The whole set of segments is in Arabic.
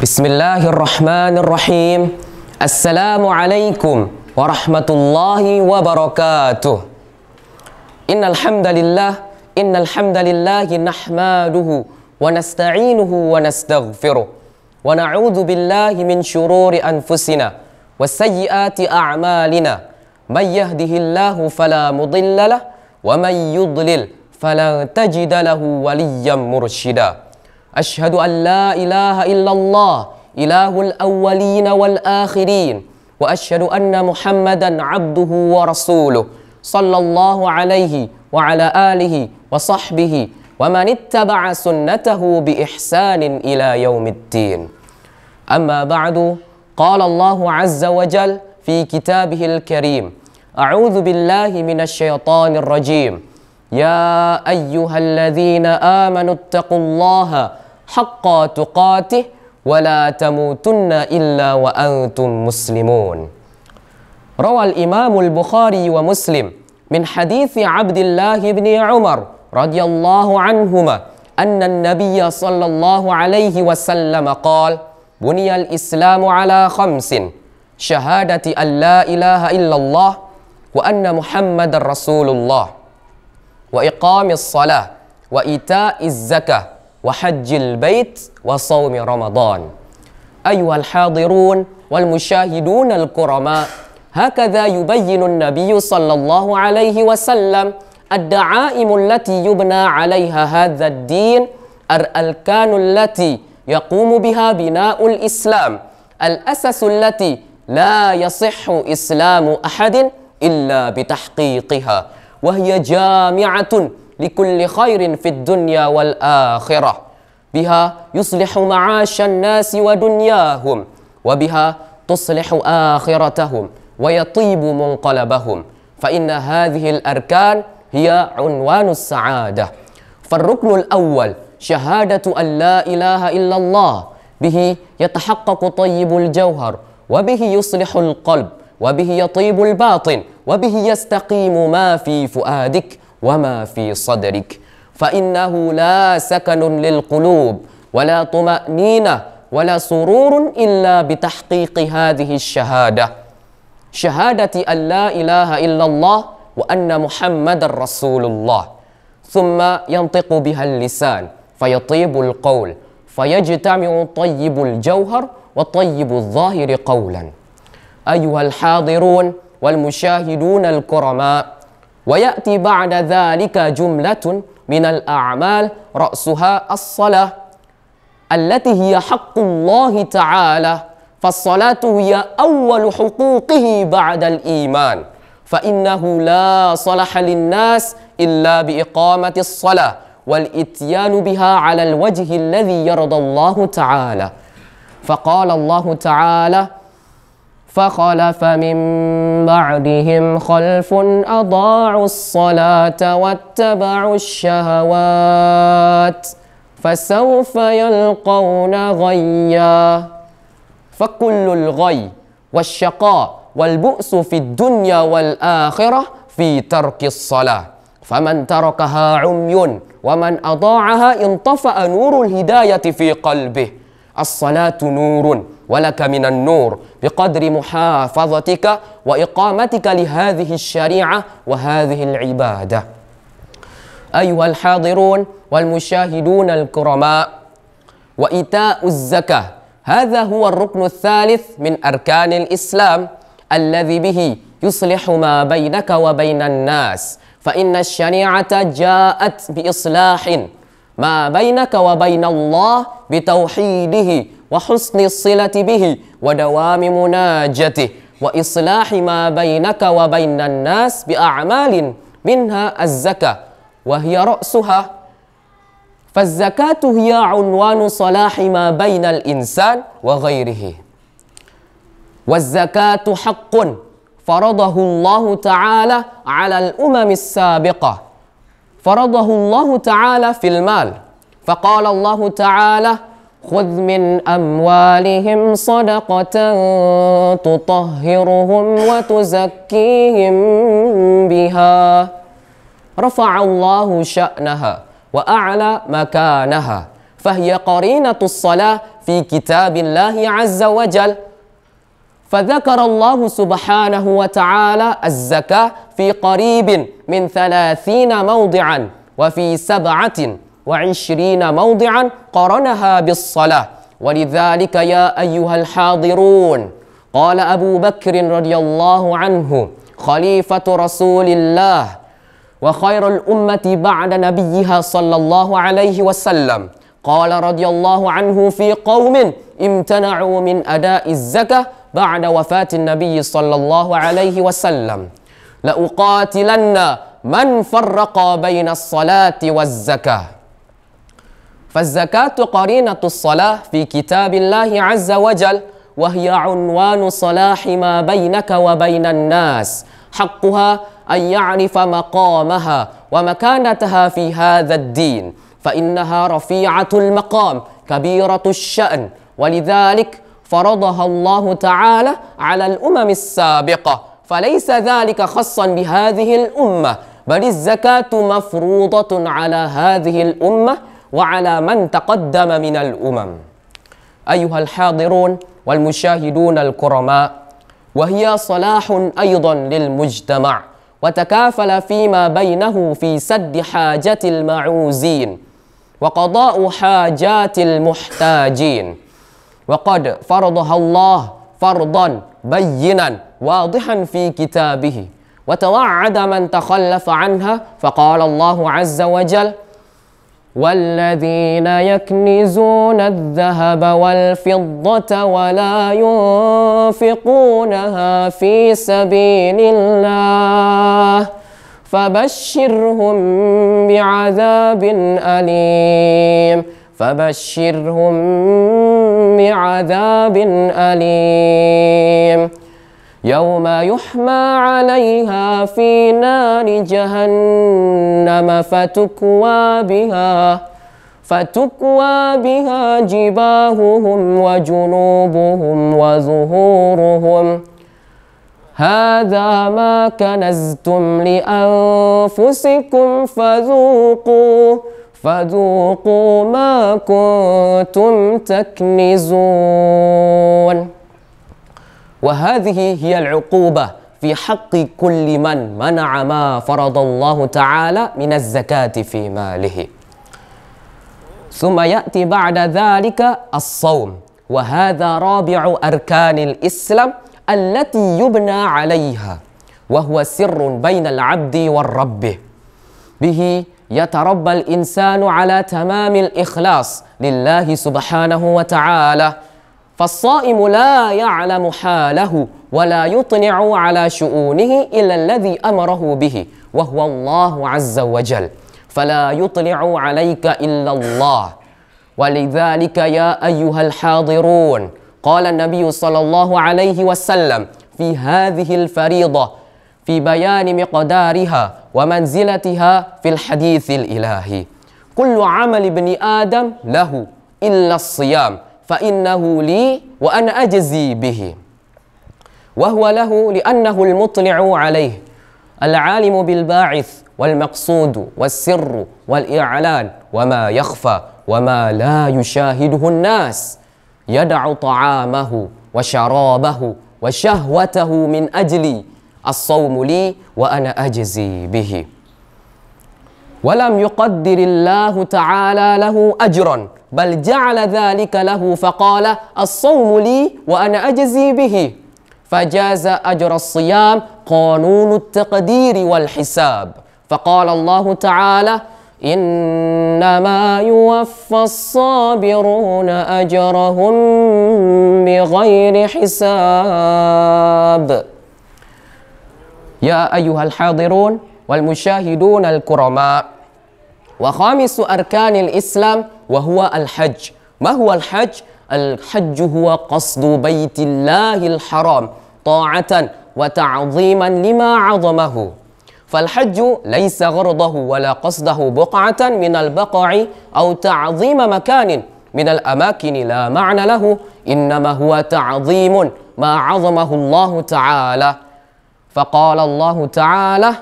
بسم الله الرحمن الرحيم السلام عليكم ورحمة الله وبركاته إن الحمد لله إن الحمد لله نحمده ونستعينه ونستغفره ونعوذ بالله من شرور أنفسنا وسيئات أعمالنا من يهده الله فلا مضل له ومن يضلل فلا تجد له وليا مرشدا أشهد أن لا إله إلا الله إله الأولين والآخرين وأشهد أن محمدا عبده ورسوله صلى الله عليه وعلى آله وصحبه ومن اتبع سنته بإحسان إلى يوم الدين أما بعد قال الله عز وجل في كتابه الكريم أعوذ بالله من الشيطان الرجيم يا أيها الذين آمنوا اتقوا الله حق تقاته ولا تموتن إلا وأنتم مسلمون روى الإمام البخاري ومسلم من حديث عبد الله بن عمر رضي الله عنهما أن النبي صلى الله عليه وسلم قال بني الإسلام على خمس شهادة أن لا إله إلا الله وأن محمد رسول الله وإقام الصلاة وإيتاء الزكاة وحج البيت وصوم رمضان أيها الحاضرون والمشاهدون الكرماء هكذا يبين النبي صلى الله عليه وسلم الدعائم التي يبنى عليها هذا الدين الأركان التي يقوم بها بناء الإسلام الأسس التي لا يصح إسلام أحد إلا بتحقيقها وهي جامعة لكل خير في الدنيا والآخرة بها يصلح معاش الناس ودنياهم وبها تصلح آخرتهم ويطيب منقلبهم فإن هذه الأركان هي عنوان السعادة فالركن الأول شهادة أن لا إله إلا الله به يتحقق طيب الجوهر وبه يصلح القلب وبه يطيب الباطن وبه يستقيم ما في فؤادك وما في صدرك فإنه لا سكن للقلوب ولا طمأنينة ولا سرور إلا بتحقيق هذه الشهادة شهادة أن لا إله إلا الله وأن محمد رسول الله ثم ينطق بها اللسان فيطيب القول فيجتمع طيب الجوهر وطيب الظاهر قولاً أيها الحاضرون والمشاهدون الكرماء ويأتي بعد ذلك جملة من الأعمال رأسها الصلاة التي هي حق الله تعالى فالصلاة هي أول حقوقه بعد الإيمان فإنه لا صلح للناس إلا بإقامة الصلاة والإتيان بها على الوجه الذي يرضى الله تعالى فقال الله تعالى فخلف من بعدهم خلف أضاعوا الصلاة واتبعوا الشهوات فسوف يلقون غيا فكل الغي والشقاء والبؤس في الدنيا والآخرة في ترك الصلاة فمن تركها عمي ومن أضاعها انطفأ نور الهداية في قلبه الصلاة نور ولك من النور بقدر محافظتك وإقامتك لهذه الشريعة وهذه العبادة أيها الحاضرون والمشاهدون الكرماء وإيتاء الزكاة هذا هو الركن الثالث من أركان الإسلام الذي به يصلح ما بينك وبين الناس فإن الشريعة جاءت بإصلاح ما بينك وبين الله بتوحيده وحسن الصلة به ودوام مناجته وإصلاح ما بينك وبين الناس بأعمال منها الزكاة وهي رأسها فالزكاة هي عنوان صلاح ما بين الإنسان وغيره والزكاة حق فرضه الله تعالى على الأمم السابقة فرضه الله تعالى في المال فقال الله تعالى خذ من أموالهم صدقة تطهرهم وتزكيهم بها رفع الله شأنها وأعلى مكانها فهي قرينة الصلاة في كتاب الله عز وجل فذكر الله سبحانه وتعالى الزكاة في قريب من ثلاثين موضعا وفي سبعة وعشرين موضعا قرنها بالصلاة ولذلك يا أيها الحاضرون قال أبو بكر رضي الله عنه خليفة رسول الله وخير الأمة بعد نبيها صلى الله عليه وسلم قال رضي الله عنه في قوم امتنعوا من أداء الزكاة بعد وفاة النبي صلى الله عليه وسلم لأقاتلن من فرق بين الصلاة والزكاة فالزكاة قرينة الصلاة في كتاب الله عز وجل وهي عنوان صلاح ما بينك وبين الناس حقها أن يعرف مقامها ومكانتها في هذا الدين فإنها رفيعة المقام كبيرة الشأن ولذلك فرضها الله تعالى على الأمم السابقة فليس ذلك خصا بهذه الأمة بل الزكاة مفروضة على هذه الأمة وعلى من تقدم من الأمم أيها الحاضرون والمشاهدون الكرماء وهي صلاح أيضا للمجتمع وتكافل فيما بينه في سد حاجة المعوزين وقضاء حاجات المحتاجين وقد فرضها الله فرضا بينا واضحا في كتابه وتوعد من تخلف عنها فقال الله عز وجل والذين يكنزون الذهب والفضة ولا ينفقونها في سبيل الله فبشرهم بعذاب أليم فبشرهم بعذاب أليم يوم يحمى عليها في نار جهنم فتكوى بها فتكوى بها جباههم وجنوبهم وظهورهم هذا ما كنزتم لأنفسكم فذوقوا فذوقوا ما كنتم تكنزون وهذه هي العقوبة في حق كل من منع ما فرض الله تعالى من الزكاة في ماله ثم يأتي بعد ذلك الصوم وهذا رابع أركان الإسلام التي يبنى عليها وهو سر بين العبد والرب به يتربى الإنسان على تمام الإخلاص لله سبحانه وتعالى فالصائم لا يعلم حاله ولا يطلع على شؤونه إلا الذي أمره به وهو الله عز وجل فلا يطلع عليك إلا الله ولذلك يا أيها الحاضرون قال النبي صلى الله عليه وسلم في هذه الفريضة في بيان مقدارها ومنزلتها في الحديث الإلهي كل عمل ابن آدم له إلا الصيام فإنه لي وأنا أجزي به وهو له لأنه المطلع عليه العالم بالباعث والمقصود والسر والإعلان وما يخفى وما لا يشاهده الناس يدع طعامه وشرابه وشهوته من أجلي الصوم لي وأنا أجزي به ولم يقدر الله تعالى له أجرا بل جعل ذلك له فقال الصوم لي وأنا أجزي به فجاز أجر الصيام قانون التقدير والحساب فقال الله تعالى إنما يوفى الصابرون أجرهم بغير حساب يا أيها الحاضرون والمشاهدون الكرماء وخامس أركان الإسلام وهو الحج ما هو الحج؟ الحج هو قصد بيت الله الحرام طاعة وتعظيما لما عظمه فالحج ليس غرضه ولا قصده بقعة من البقع أو تعظيم مكان من الأماكن لا معنى له إنما هو تعظيم ما عظمه الله تعالى فقال الله تعالى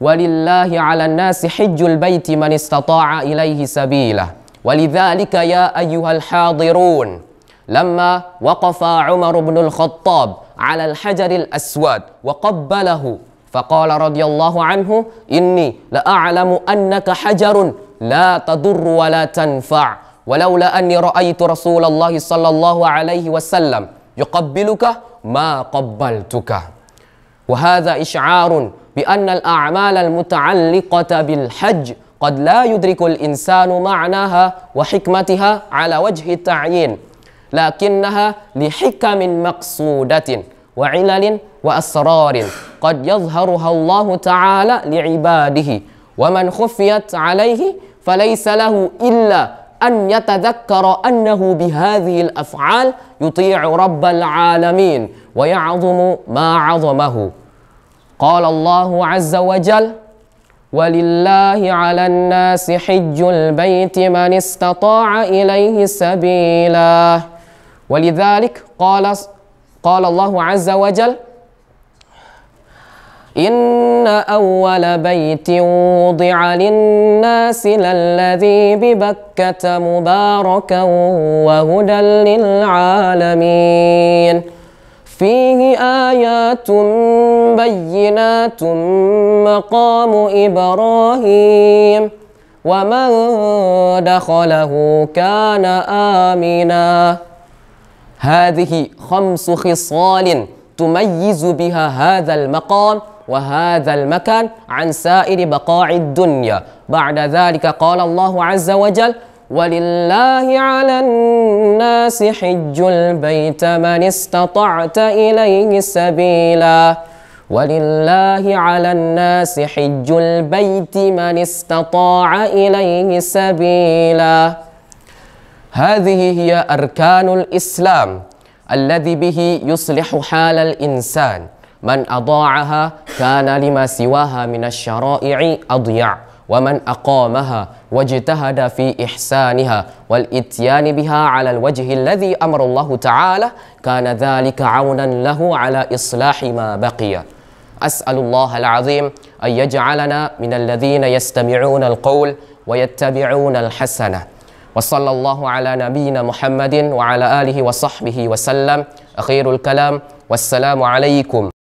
ولله على الناس حج البيت من استطاع إليه سبيلا ولذلك يا أيها الحاضرون لما وقف عمر بن الخطاب على الحجر الأسود وقبله فقال رضي الله عنه إني لأعلم أنك حجر لا تضر ولا تنفع ولولا أني رأيت رسول الله صلى الله عليه وسلم يقبلك ما قبلتك وهذا إشعار بأن الأعمال المتعلقة بالحج قد لا يدرك الإنسان معناها وحكمتها على وجه التعيين لكنها لحكم مقصودة وعلل وأسرار قد يظهرها الله تعالى لعباده ومن خفيت عليه فليس له إلا أن يتذكر أنه بهذه الأفعال يطيع رب العالمين ويعظم ما عظمه قال الله عز وجل ولله على الناس حج البيت من استطاع إليه سبيلا ولذلك قال قال الله عز وجل إن أول بيت وضع للناس للذي ببكة مباركا وهدى للعالمين فيه آيات بينات مقام إبراهيم ومن دخله كان آمنا هذه خمس خصال تميز بها هذا المقام وهذا المكان عن سائر بقاع الدنيا بعد ذلك قال الله عز وجل ولله على الناس حج البيت من استطعت إليه سبيلا ولله على الناس حج البيت من استطاع إليه سبيلا هذه هي أركان الإسلام الذي به يصلح حال الإنسان من أضاعها كان لما سواها من الشرائع أضيع ومن أقامها واجتهد في إحسانها والإتيان بها على الوجه الذي أمر الله تعالى كان ذلك عونا له على إصلاح ما بقي أسأل الله العظيم أن يجعلنا من الذين يستمعون القول ويتبعون الحسنة وصلى الله على نبينا محمد وعلى آله وصحبه وسلم أخير الكلام والسلام عليكم